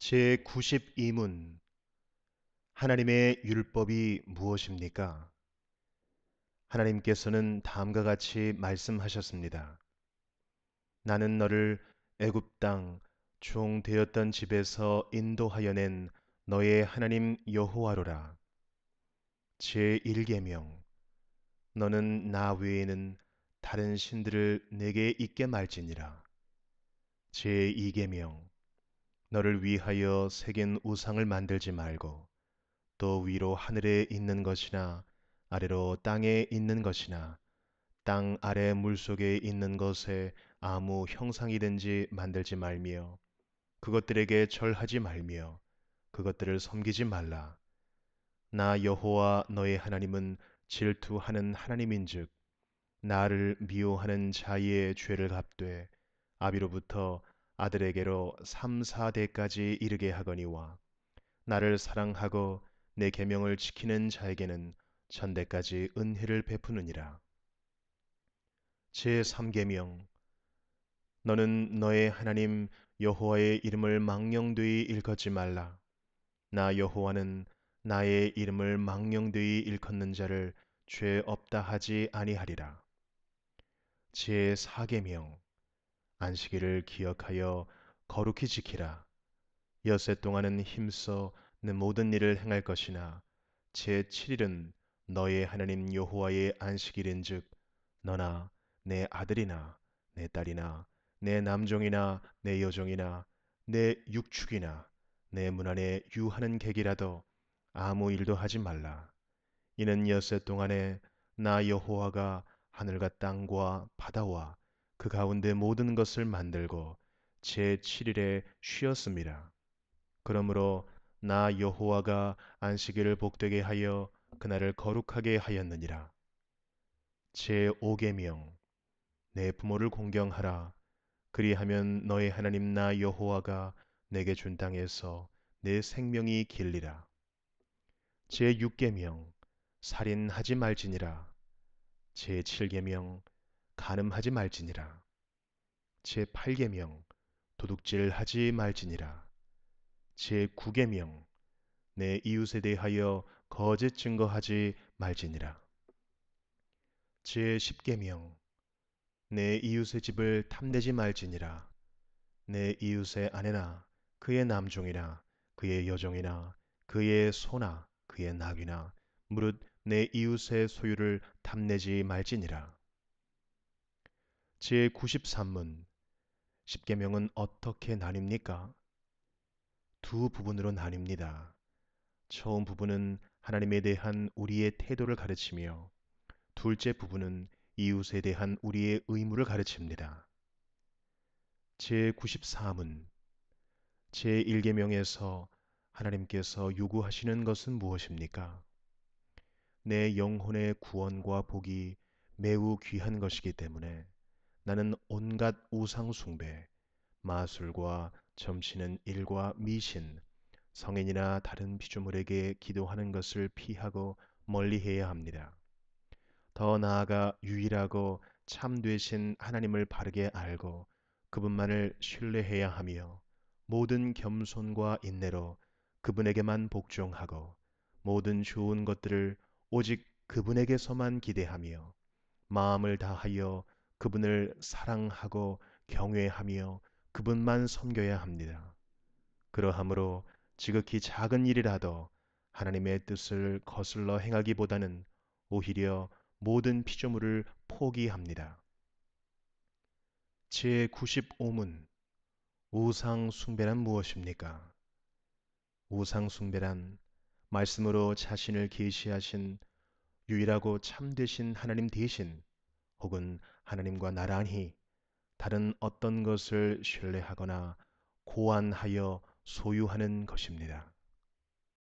제92문 하나님의 율법이 무엇입니까? 하나님께서는 다음과 같이 말씀하셨습니다. 나는 너를 애굽 땅종 되었던 집에서 인도하여 낸 너의 하나님 여호와로라. 제1계명 너는 나 외에는 다른 신들을 내게 있게 말지니라. 제2계명 너를 위하여 새긴 우상을 만들지 말고 또 위로 하늘에 있는 것이나 아래로 땅에 있는 것이나 땅 아래 물속에 있는 것에 아무 형상이든지 만들지 말며 그것들에게 절하지 말며 그것들을 섬기지 말라. 나 여호와 너의 하나님은 질투하는 하나님인즉 나를 미워하는 자의 죄를 갚되 아비로부터 아들에게로 삼사대까지 이르게 하거니와 나를 사랑하고 내 계명을 지키는 자에게는 천대까지 은혜를 베푸느니라. 제3계명 너는 너의 하나님 여호와의 이름을 망령되이 일컫지 말라. 나 여호와는 나의 이름을 망령되이 일컫는 자를 죄 없다 하지 아니하리라. 제4계명 안식일을 기억하여 거룩히 지키라. 여섯 동안은 힘써 내 모든 일을 행할 것이나 제 7일은 너의 하나님 여호와의 안식일인즉 너나 내 아들이나 내 딸이나 내 남종이나 내 여종이나 내 육축이나 내문 안에 유하는 객이라도 아무 일도 하지 말라. 이는 여섯 동안에 나 여호와가 하늘과 땅과 바다와 그 가운데 모든 것을 만들고 제7일에 쉬었습니다. 그러므로 나 여호와가 안식일을 복되게 하여 그날을 거룩하게 하였느니라. 제5계명 내 부모를 공경하라. 그리하면 너의 하나님 나 여호와가 내게 준 땅에서 내 생명이 길리라. 제6계명 살인하지 말지니라. 제7계명 간음하지 말지니라. 제8계명 도둑질하지 말지니라. 제9계명 내 이웃에 대하여 거짓 증거하지 말지니라. 제10계명 내 이웃의 집을 탐내지 말지니라. 내 이웃의 아내나 그의 남종이나 그의 여종이나 그의 소나 그의 낙이나 무릇 내 이웃의 소유를 탐내지 말지니라. 제93문 1 0계명은 어떻게 나뉩니까? 두 부분으로 나뉩니다. 처음 부분은 하나님에 대한 우리의 태도를 가르치며 둘째 부분은 이웃에 대한 우리의 의무를 가르칩니다. 제94문 제1계명에서 하나님께서 요구하시는 것은 무엇입니까? 내 영혼의 구원과 복이 매우 귀한 것이기 때문에 나는 온갖 우상숭배, 마술과 점치는 일과 미신, 성인이나 다른 피조물에게 기도하는 것을 피하고 멀리해야 합니다. 더 나아가 유일하고 참되신 하나님을 바르게 알고 그분만을 신뢰해야 하며 모든 겸손과 인내로 그분에게만 복종하고 모든 좋은 것들을 오직 그분에게서만 기대하며 마음을 다하여 그분을 사랑하고 경외하며 그분만 섬겨야 합니다. 그러하므로 지극히 작은 일이라도 하나님의 뜻을 거슬러 행하기보다는 오히려 모든 피조물을 포기합니다. 제95문 우상숭배란 무엇입니까? 우상숭배란 말씀으로 자신을 계시하신 유일하고 참되신 하나님 대신 혹은 하나님과 나란히 다른 어떤 것을 신뢰하거나 고안하여 소유하는 것입니다.